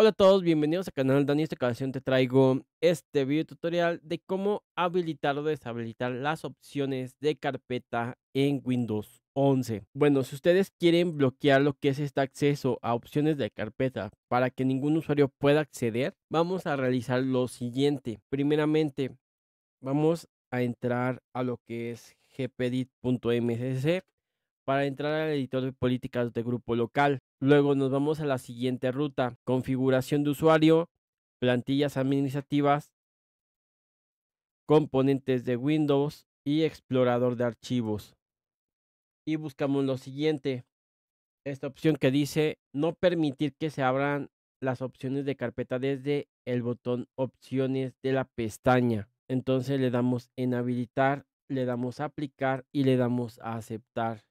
Hola a todos, bienvenidos a canal Dani. Esta ocasión te traigo este video tutorial de cómo habilitar o deshabilitar las opciones de carpeta en Windows 11. Bueno, si ustedes quieren bloquear lo que es este acceso a opciones de carpeta para que ningún usuario pueda acceder, vamos a realizar lo siguiente. Primeramente, vamos a entrar a lo que es gpedit.msc para entrar al editor de políticas de grupo local. Luego nos vamos a la siguiente ruta, configuración de usuario, plantillas administrativas, componentes de Windows y explorador de archivos. Y buscamos lo siguiente, esta opción que dice no permitir que se abran las opciones de carpeta desde el botón opciones de la pestaña. Entonces le damos en habilitar, le damos a aplicar y le damos a aceptar.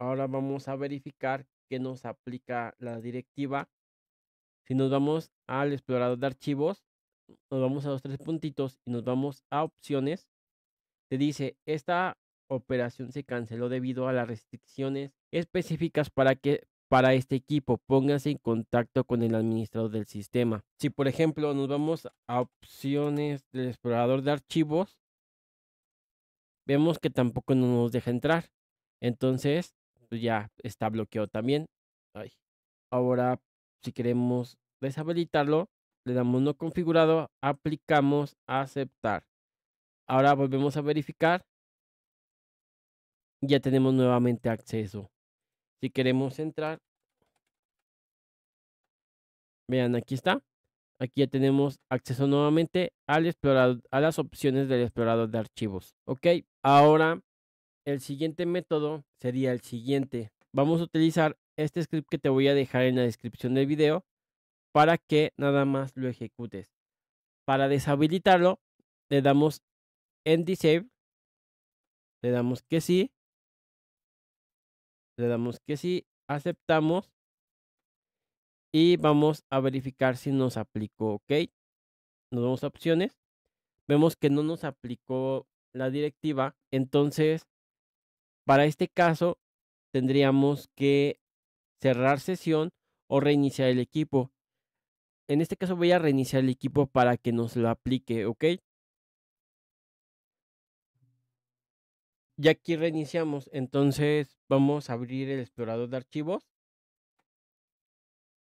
Ahora vamos a verificar que nos aplica la directiva. Si nos vamos al explorador de archivos, nos vamos a los tres puntitos y nos vamos a opciones. Te dice, esta operación se canceló debido a las restricciones específicas para que para este equipo, póngase en contacto con el administrador del sistema. Si por ejemplo nos vamos a opciones del explorador de archivos, vemos que tampoco nos deja entrar. Entonces pues, ya está bloqueado también. Ahora, si queremos deshabilitarlo, le damos no configurado, aplicamos aceptar. Ahora volvemos a verificar. Ya tenemos nuevamente acceso. Si queremos entrar, vean, aquí está. Aquí ya tenemos acceso nuevamente al explorador, a las opciones del explorador de archivos. Ok, ahora el siguiente método sería el siguiente. Vamos a utilizar este script que te voy a dejar en la descripción del video para que nada más lo ejecutes. Para deshabilitarlo, le damos en Save, le damos que sí, le damos que sí, aceptamos y vamos a verificar si nos aplicó OK. Nos damos a opciones, vemos que no nos aplicó la directiva, entonces para este caso, tendríamos que cerrar sesión o reiniciar el equipo. En este caso voy a reiniciar el equipo para que nos lo aplique, ¿ok? Y aquí reiniciamos, entonces vamos a abrir el explorador de archivos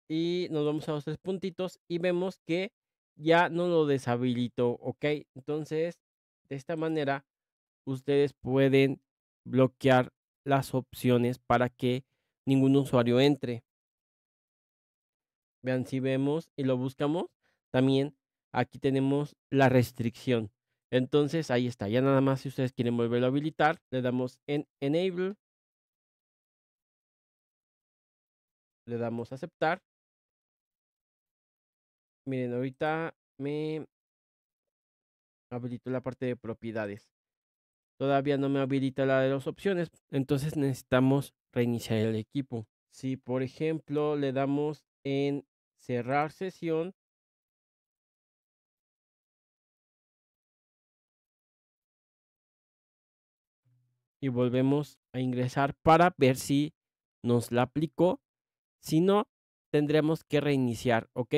y nos vamos a los tres puntitos y vemos que ya no lo deshabilitó, ¿ok? Entonces, de esta manera, ustedes pueden bloquear las opciones para que ningún usuario entre. Vean, si vemos y lo buscamos, también aquí tenemos la restricción. Entonces, ahí está. Ya nada más si ustedes quieren volverlo a habilitar, le damos en Enable. Le damos aceptar. Miren, ahorita me habilito la parte de propiedades. Todavía no me habilita la de las opciones, entonces necesitamos reiniciar el equipo. Si por ejemplo le damos en cerrar sesión, y volvemos a ingresar para ver si nos la aplicó. Si no, tendremos que reiniciar, ¿ok?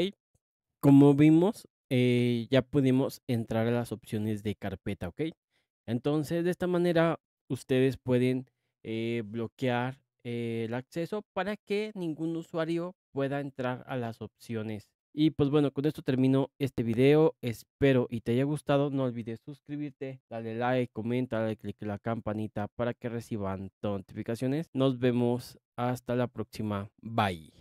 Como vimos, eh, ya pudimos entrar a las opciones de carpeta, ¿ok? Entonces, de esta manera, ustedes pueden eh, bloquear eh, el acceso para que ningún usuario pueda entrar a las opciones. Y pues bueno, con esto termino este video. Espero y te haya gustado. No olvides suscribirte, darle like, comenta, darle click a la campanita para que reciban notificaciones. Nos vemos hasta la próxima. Bye.